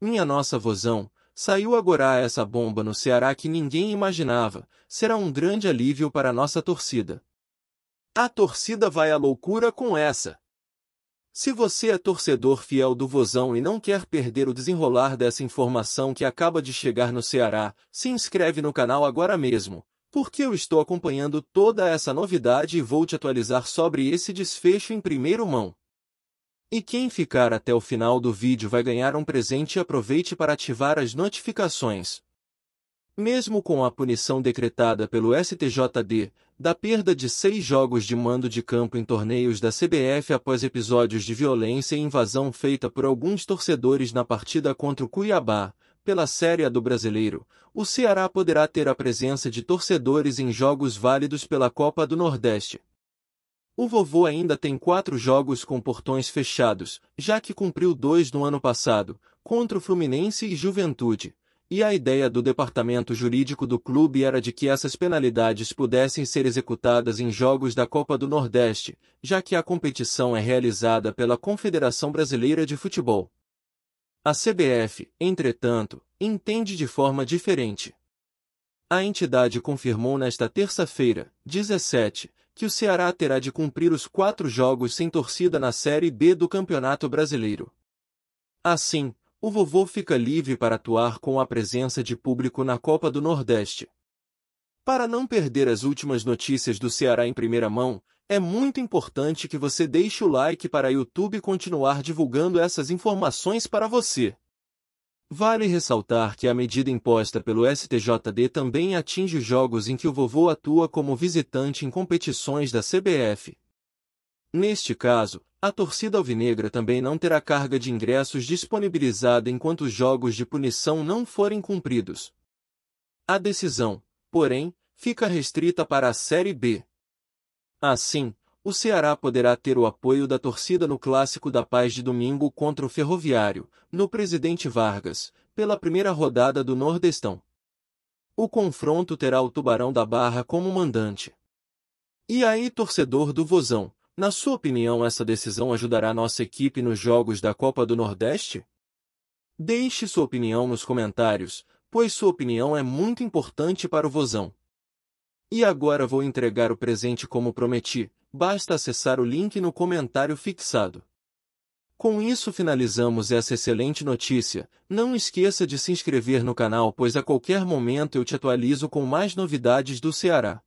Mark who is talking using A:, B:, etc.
A: Minha nossa vozão, saiu agora essa bomba no Ceará que ninguém imaginava, será um grande alívio para nossa torcida. A torcida vai à loucura com essa. Se você é torcedor fiel do Vozão e não quer perder o desenrolar dessa informação que acaba de chegar no Ceará, se inscreve no canal agora mesmo, porque eu estou acompanhando toda essa novidade e vou te atualizar sobre esse desfecho em primeiro mão. E quem ficar até o final do vídeo vai ganhar um presente e aproveite para ativar as notificações. Mesmo com a punição decretada pelo STJD, da perda de seis jogos de mando de campo em torneios da CBF após episódios de violência e invasão feita por alguns torcedores na partida contra o Cuiabá, pela Série A do Brasileiro, o Ceará poderá ter a presença de torcedores em jogos válidos pela Copa do Nordeste. O vovô ainda tem quatro jogos com portões fechados, já que cumpriu dois no ano passado, contra o Fluminense e Juventude, e a ideia do departamento jurídico do clube era de que essas penalidades pudessem ser executadas em jogos da Copa do Nordeste, já que a competição é realizada pela Confederação Brasileira de Futebol. A CBF, entretanto, entende de forma diferente. A entidade confirmou nesta terça-feira, 17, que o Ceará terá de cumprir os quatro jogos sem torcida na Série B do Campeonato Brasileiro. Assim, o vovô fica livre para atuar com a presença de público na Copa do Nordeste. Para não perder as últimas notícias do Ceará em primeira mão, é muito importante que você deixe o like para o YouTube continuar divulgando essas informações para você. Vale ressaltar que a medida imposta pelo STJD também atinge os jogos em que o vovô atua como visitante em competições da CBF. Neste caso, a torcida alvinegra também não terá carga de ingressos disponibilizada enquanto os jogos de punição não forem cumpridos. A decisão, porém, fica restrita para a Série B. Assim, o Ceará poderá ter o apoio da torcida no Clássico da Paz de domingo contra o Ferroviário, no Presidente Vargas, pela primeira rodada do Nordestão. O confronto terá o Tubarão da Barra como mandante. E aí, torcedor do Vozão, na sua opinião, essa decisão ajudará nossa equipe nos jogos da Copa do Nordeste? Deixe sua opinião nos comentários, pois sua opinião é muito importante para o Vozão. E agora vou entregar o presente como prometi, basta acessar o link no comentário fixado. Com isso finalizamos essa excelente notícia, não esqueça de se inscrever no canal pois a qualquer momento eu te atualizo com mais novidades do Ceará.